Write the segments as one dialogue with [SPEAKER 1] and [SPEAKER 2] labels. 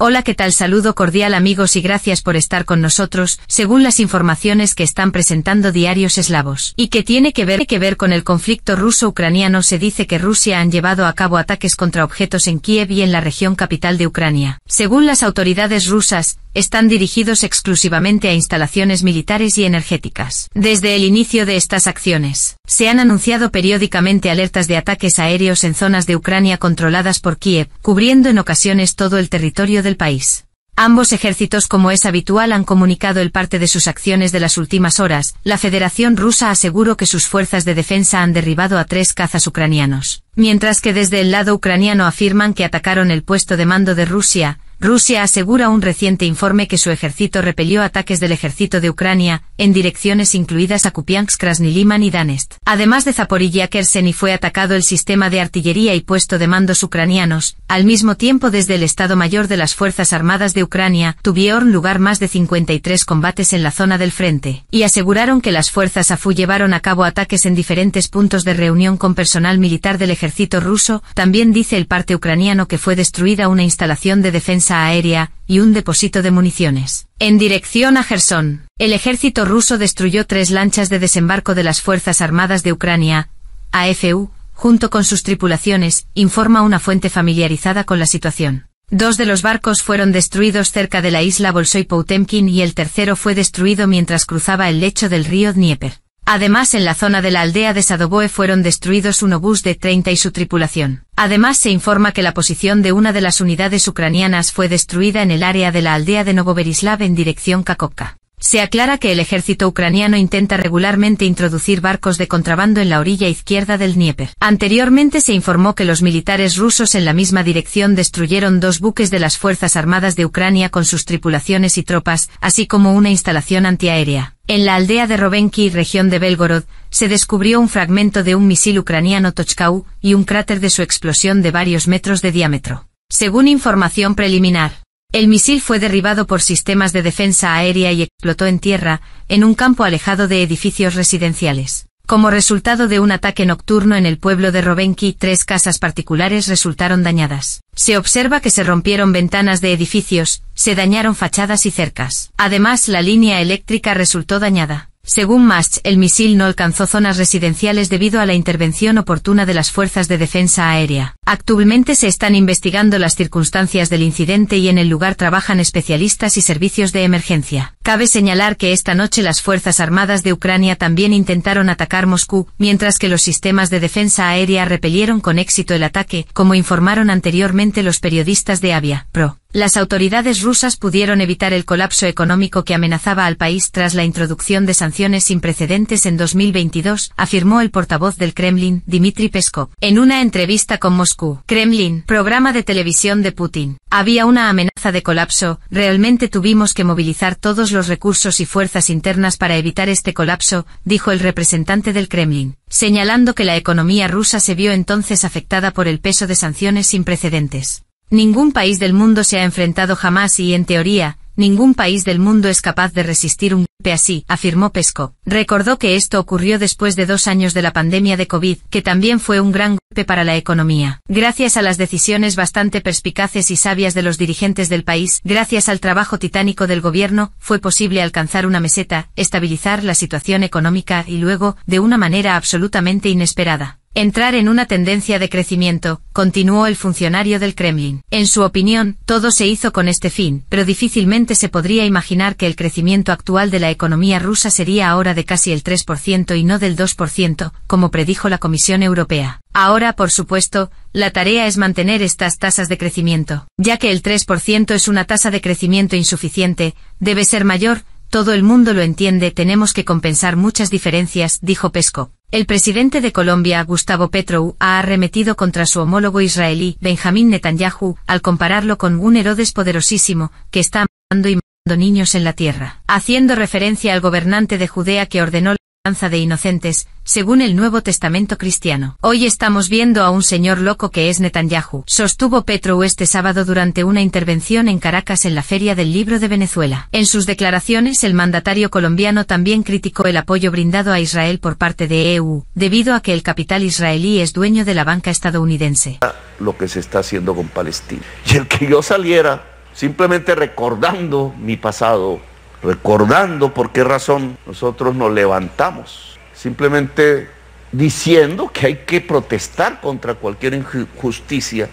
[SPEAKER 1] Hola, ¿qué tal? Saludo cordial amigos y gracias por estar con nosotros, según las informaciones que están presentando diarios eslavos. Y que tiene que ver, que ver con el conflicto ruso-ucraniano, se dice que Rusia han llevado a cabo ataques contra objetos en Kiev y en la región capital de Ucrania. Según las autoridades rusas, están dirigidos exclusivamente a instalaciones militares y energéticas. Desde el inicio de estas acciones, se han anunciado periódicamente alertas de ataques aéreos en zonas de Ucrania controladas por Kiev, cubriendo en ocasiones todo el territorio del país. Ambos ejércitos como es habitual han comunicado el parte de sus acciones de las últimas horas, la Federación rusa aseguró que sus fuerzas de defensa han derribado a tres cazas ucranianos, mientras que desde el lado ucraniano afirman que atacaron el puesto de mando de Rusia, Rusia asegura un reciente informe que su ejército repelió ataques del ejército de Ucrania, en direcciones incluidas a Kupiansk, Krasny y Danest. Además de Zaporizhia-Kersen y fue atacado el sistema de artillería y puesto de mandos ucranianos, al mismo tiempo desde el Estado Mayor de las Fuerzas Armadas de Ucrania, tuvieron lugar más de 53 combates en la zona del frente, y aseguraron que las fuerzas AFU llevaron a cabo ataques en diferentes puntos de reunión con personal militar del ejército ruso, también dice el parte ucraniano que fue destruida una instalación de defensa aérea, y un depósito de municiones. En dirección a Gerson, el ejército ruso destruyó tres lanchas de desembarco de las Fuerzas Armadas de Ucrania, AFU, junto con sus tripulaciones, informa una fuente familiarizada con la situación. Dos de los barcos fueron destruidos cerca de la isla Bolsoy Poutemkin y el tercero fue destruido mientras cruzaba el lecho del río Dnieper. Además en la zona de la aldea de Sadoboe fueron destruidos un obús de 30 y su tripulación. Además se informa que la posición de una de las unidades ucranianas fue destruida en el área de la aldea de Novoberislav en dirección Kakovka. Se aclara que el ejército ucraniano intenta regularmente introducir barcos de contrabando en la orilla izquierda del Dnieper. Anteriormente se informó que los militares rusos en la misma dirección destruyeron dos buques de las Fuerzas Armadas de Ucrania con sus tripulaciones y tropas, así como una instalación antiaérea. En la aldea de Robenki, región de Belgorod, se descubrió un fragmento de un misil ucraniano Tochkau y un cráter de su explosión de varios metros de diámetro. Según información preliminar, el misil fue derribado por sistemas de defensa aérea y explotó en tierra, en un campo alejado de edificios residenciales. Como resultado de un ataque nocturno en el pueblo de Robenki, tres casas particulares resultaron dañadas. Se observa que se rompieron ventanas de edificios, se dañaron fachadas y cercas. Además, la línea eléctrica resultó dañada. Según Mash, el misil no alcanzó zonas residenciales debido a la intervención oportuna de las fuerzas de defensa aérea. Actualmente se están investigando las circunstancias del incidente y en el lugar trabajan especialistas y servicios de emergencia. Cabe señalar que esta noche las Fuerzas Armadas de Ucrania también intentaron atacar Moscú, mientras que los sistemas de defensa aérea repelieron con éxito el ataque, como informaron anteriormente los periodistas de Avia Pro. Las autoridades rusas pudieron evitar el colapso económico que amenazaba al país tras la introducción de sanciones sin precedentes en 2022, afirmó el portavoz del Kremlin, Dmitry Peskov, en una entrevista con Moscú. Kremlin, programa de televisión de Putin. Había una amenaza de colapso, realmente tuvimos que movilizar todos los recursos y fuerzas internas para evitar este colapso, dijo el representante del Kremlin, señalando que la economía rusa se vio entonces afectada por el peso de sanciones sin precedentes. Ningún país del mundo se ha enfrentado jamás y, en teoría, ningún país del mundo es capaz de resistir un golpe así, afirmó Pesco. Recordó que esto ocurrió después de dos años de la pandemia de COVID, que también fue un gran golpe para la economía. Gracias a las decisiones bastante perspicaces y sabias de los dirigentes del país, gracias al trabajo titánico del gobierno, fue posible alcanzar una meseta, estabilizar la situación económica y luego, de una manera absolutamente inesperada, entrar en una tendencia de crecimiento, continuó el funcionario del Kremlin. En su opinión, todo se hizo con este fin, pero difícilmente se podría imaginar que el crecimiento actual de la economía rusa sería ahora de casi el 3% y no del 2%, como predijo la Comisión Europea. Ahora, por supuesto, la tarea es mantener estas tasas de crecimiento. Ya que el 3% es una tasa de crecimiento insuficiente, debe ser mayor, todo el mundo lo entiende, tenemos que compensar muchas diferencias, dijo Pesco. El presidente de Colombia, Gustavo Petro, ha arremetido contra su homólogo israelí, Benjamín Netanyahu, al compararlo con un Herodes poderosísimo, que está matando y matando niños en la tierra. Haciendo referencia al gobernante de Judea que ordenó la lanza de inocentes, según el Nuevo Testamento cristiano. Hoy estamos viendo a un señor loco que es Netanyahu, sostuvo Petro este sábado durante una intervención en Caracas en la Feria del Libro de Venezuela. En sus declaraciones el mandatario colombiano también criticó el apoyo brindado a Israel por parte de EU, debido a que el capital israelí es dueño de la banca estadounidense. Lo que se está haciendo con Palestina. Y el que yo saliera simplemente recordando mi pasado, recordando por qué razón nosotros nos levantamos simplemente diciendo que hay que protestar contra cualquier injusticia.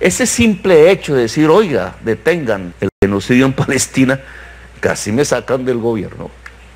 [SPEAKER 1] Ese simple hecho de decir, oiga, detengan el genocidio en Palestina, casi me sacan del gobierno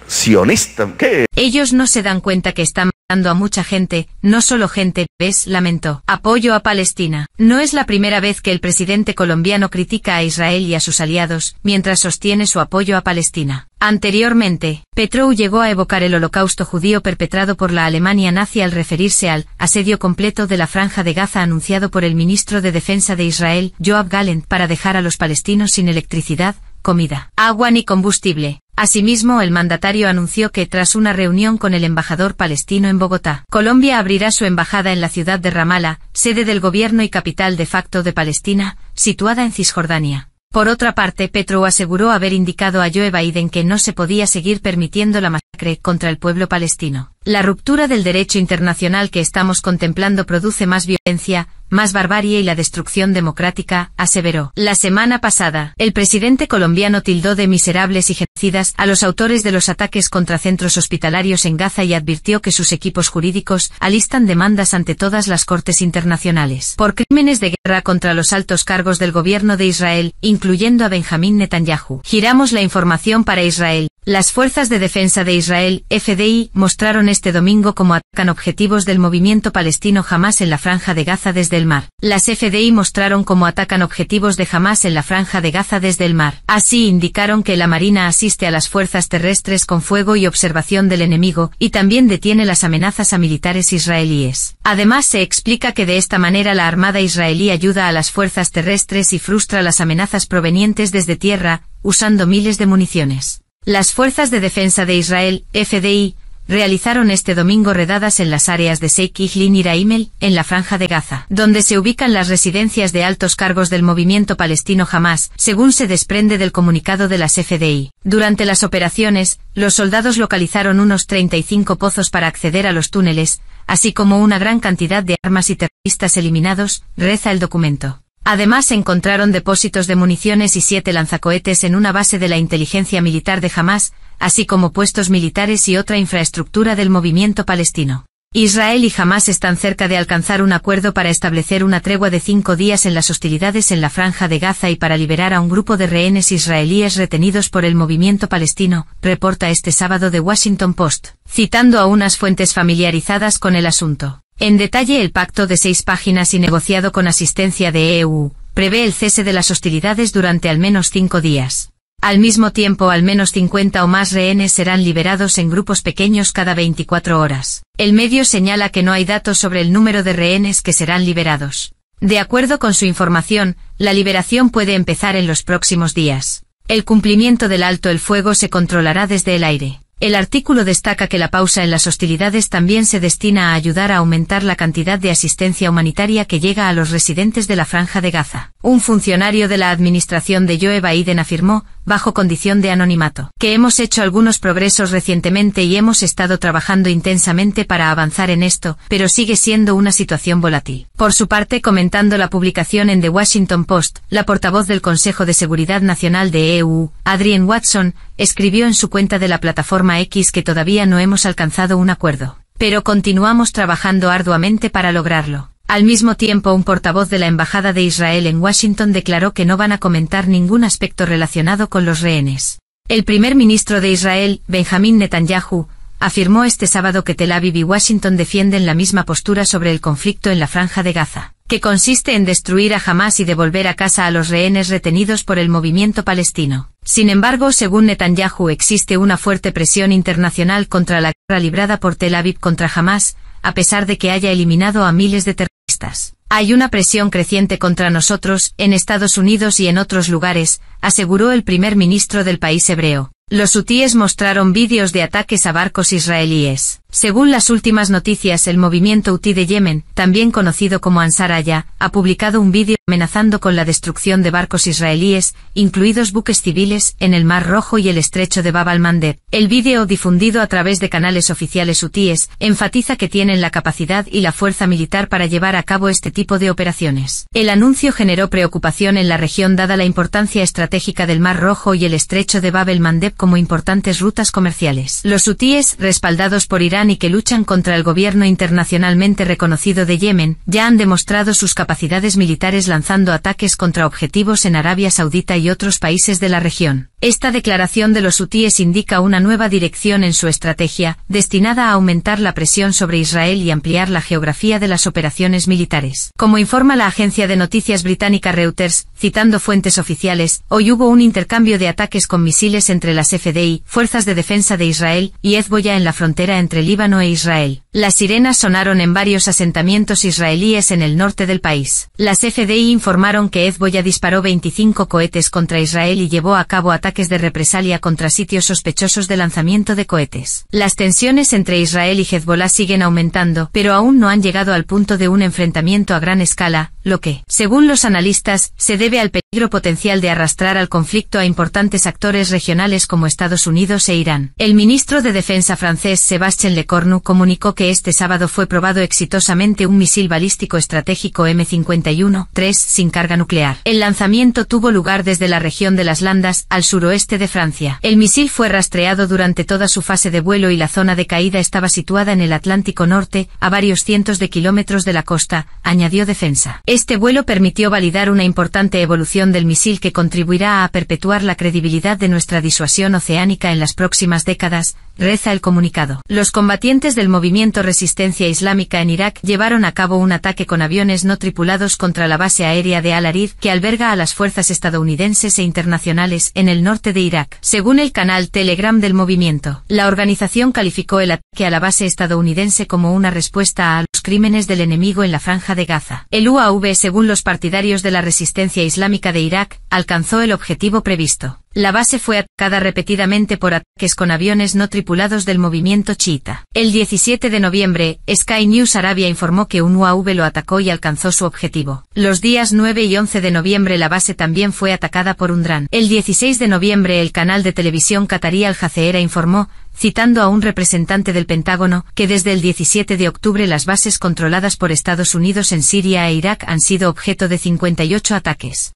[SPEAKER 1] sionista. ¿Qué? Ellos no se dan cuenta que están matando a mucha gente, no solo gente, ves, lamentó. Apoyo a Palestina. No es la primera vez que el presidente colombiano critica a Israel y a sus aliados, mientras sostiene su apoyo a Palestina. Anteriormente, Petrou llegó a evocar el holocausto judío perpetrado por la Alemania nazi al referirse al asedio completo de la franja de Gaza anunciado por el ministro de Defensa de Israel, Joab Gallant, para dejar a los palestinos sin electricidad, comida, agua ni combustible. Asimismo, el mandatario anunció que, tras una reunión con el embajador palestino en Bogotá, Colombia abrirá su embajada en la ciudad de Ramala, sede del gobierno y capital de facto de Palestina, situada en Cisjordania. Por otra parte, Petro aseguró haber indicado a Joe Biden que no se podía seguir permitiendo la masacre contra el pueblo palestino. La ruptura del derecho internacional que estamos contemplando produce más violencia, más barbarie y la destrucción democrática, aseveró. La semana pasada, el presidente colombiano tildó de miserables y genocidas a los autores de los ataques contra centros hospitalarios en Gaza y advirtió que sus equipos jurídicos alistan demandas ante todas las cortes internacionales por crímenes de guerra contra los altos cargos del gobierno de Israel, incluyendo a Benjamín Netanyahu. Giramos la información para Israel. Las fuerzas de defensa de Israel, FDI, mostraron este domingo cómo atacan objetivos del movimiento palestino Hamas en la franja de Gaza desde el mar. Las FDI mostraron cómo atacan objetivos de Hamas en la franja de Gaza desde el mar. Así indicaron que la Marina asiste a las fuerzas terrestres con fuego y observación del enemigo, y también detiene las amenazas a militares israelíes. Además se explica que de esta manera la Armada israelí ayuda a las fuerzas terrestres y frustra las amenazas provenientes desde tierra, usando miles de municiones. Las fuerzas de defensa de Israel, FDI, realizaron este domingo redadas en las áreas de Sheikh Ihlin y Raimel, en la franja de Gaza, donde se ubican las residencias de altos cargos del movimiento palestino Hamas, según se desprende del comunicado de las FDI. Durante las operaciones, los soldados localizaron unos 35 pozos para acceder a los túneles, así como una gran cantidad de armas y terroristas eliminados, reza el documento. Además se encontraron depósitos de municiones y siete lanzacohetes en una base de la inteligencia militar de Hamas, así como puestos militares y otra infraestructura del movimiento palestino. Israel y Hamas están cerca de alcanzar un acuerdo para establecer una tregua de cinco días en las hostilidades en la franja de Gaza y para liberar a un grupo de rehenes israelíes retenidos por el movimiento palestino, reporta este sábado The Washington Post, citando a unas fuentes familiarizadas con el asunto. En detalle el pacto de seis páginas y negociado con asistencia de EU, prevé el cese de las hostilidades durante al menos cinco días. Al mismo tiempo, al menos 50 o más rehenes serán liberados en grupos pequeños cada 24 horas. El medio señala que no hay datos sobre el número de rehenes que serán liberados. De acuerdo con su información, la liberación puede empezar en los próximos días. El cumplimiento del alto el fuego se controlará desde el aire. El artículo destaca que la pausa en las hostilidades también se destina a ayudar a aumentar la cantidad de asistencia humanitaria que llega a los residentes de la Franja de Gaza. Un funcionario de la administración de Joe Biden afirmó, bajo condición de anonimato, que hemos hecho algunos progresos recientemente y hemos estado trabajando intensamente para avanzar en esto, pero sigue siendo una situación volátil. Por su parte, comentando la publicación en The Washington Post, la portavoz del Consejo de Seguridad Nacional de EU, Adrienne Watson, escribió en su cuenta de la plataforma X que todavía no hemos alcanzado un acuerdo, pero continuamos trabajando arduamente para lograrlo. Al mismo tiempo, un portavoz de la Embajada de Israel en Washington declaró que no van a comentar ningún aspecto relacionado con los rehenes. El primer ministro de Israel, Benjamin Netanyahu, afirmó este sábado que Tel Aviv y Washington defienden la misma postura sobre el conflicto en la Franja de Gaza que consiste en destruir a Hamas y devolver a casa a los rehenes retenidos por el movimiento palestino. Sin embargo, según Netanyahu existe una fuerte presión internacional contra la guerra librada por Tel Aviv contra Hamas, a pesar de que haya eliminado a miles de terroristas. Hay una presión creciente contra nosotros, en Estados Unidos y en otros lugares, aseguró el primer ministro del país hebreo. Los hutíes mostraron vídeos de ataques a barcos israelíes. Según las últimas noticias, el movimiento uti de Yemen, también conocido como Ansar ha publicado un vídeo amenazando con la destrucción de barcos israelíes, incluidos buques civiles, en el Mar Rojo y el estrecho de Bab al-Mandeb. El vídeo, difundido a través de canales oficiales hutíes, enfatiza que tienen la capacidad y la fuerza militar para llevar a cabo este tipo de operaciones. El anuncio generó preocupación en la región dada la importancia estratégica del Mar Rojo y el estrecho de Bab al-Mandeb como importantes rutas comerciales. Los hutíes, respaldados por Irán, y que luchan contra el gobierno internacionalmente reconocido de Yemen, ya han demostrado sus capacidades militares lanzando ataques contra objetivos en Arabia Saudita y otros países de la región. Esta declaración de los hutíes indica una nueva dirección en su estrategia, destinada a aumentar la presión sobre Israel y ampliar la geografía de las operaciones militares. Como informa la agencia de noticias británica Reuters, citando fuentes oficiales, hoy hubo un intercambio de ataques con misiles entre las FDI, Fuerzas de Defensa de Israel, y Hezbollah en la frontera entre Líbano e Israel. Las sirenas sonaron en varios asentamientos israelíes en el norte del país. Las FDI informaron que Hezbollah disparó 25 cohetes contra Israel y llevó a cabo ataques ataques de represalia contra sitios sospechosos de lanzamiento de cohetes. Las tensiones entre Israel y Hezbollah siguen aumentando, pero aún no han llegado al punto de un enfrentamiento a gran escala, lo que, según los analistas, se debe al peligro potencial de arrastrar al conflicto a importantes actores regionales como Estados Unidos e Irán. El ministro de Defensa francés Sébastien Lecornu comunicó que este sábado fue probado exitosamente un misil balístico estratégico M51-3 sin carga nuclear. El lanzamiento tuvo lugar desde la región de las Landas, al sur oeste de Francia. El misil fue rastreado durante toda su fase de vuelo y la zona de caída estaba situada en el Atlántico Norte, a varios cientos de kilómetros de la costa, añadió Defensa. Este vuelo permitió validar una importante evolución del misil que contribuirá a perpetuar la credibilidad de nuestra disuasión oceánica en las próximas décadas, reza el comunicado. Los combatientes del movimiento Resistencia Islámica en Irak llevaron a cabo un ataque con aviones no tripulados contra la base aérea de Al-Arid que alberga a las fuerzas estadounidenses e internacionales en el norte norte de Irak, según el canal Telegram del movimiento. La organización calificó el ataque a la base estadounidense como una respuesta a los crímenes del enemigo en la franja de Gaza. El UAV, según los partidarios de la resistencia islámica de Irak, alcanzó el objetivo previsto. La base fue atacada repetidamente por ataques con aviones no tripulados del movimiento chiita. El 17 de noviembre, Sky News Arabia informó que un UAV lo atacó y alcanzó su objetivo. Los días 9 y 11 de noviembre la base también fue atacada por un dron. El 16 de noviembre el canal de televisión qatarí Al Jazeera informó, citando a un representante del Pentágono, que desde el 17 de octubre las bases controladas por Estados Unidos en Siria e Irak han sido objeto de 58 ataques.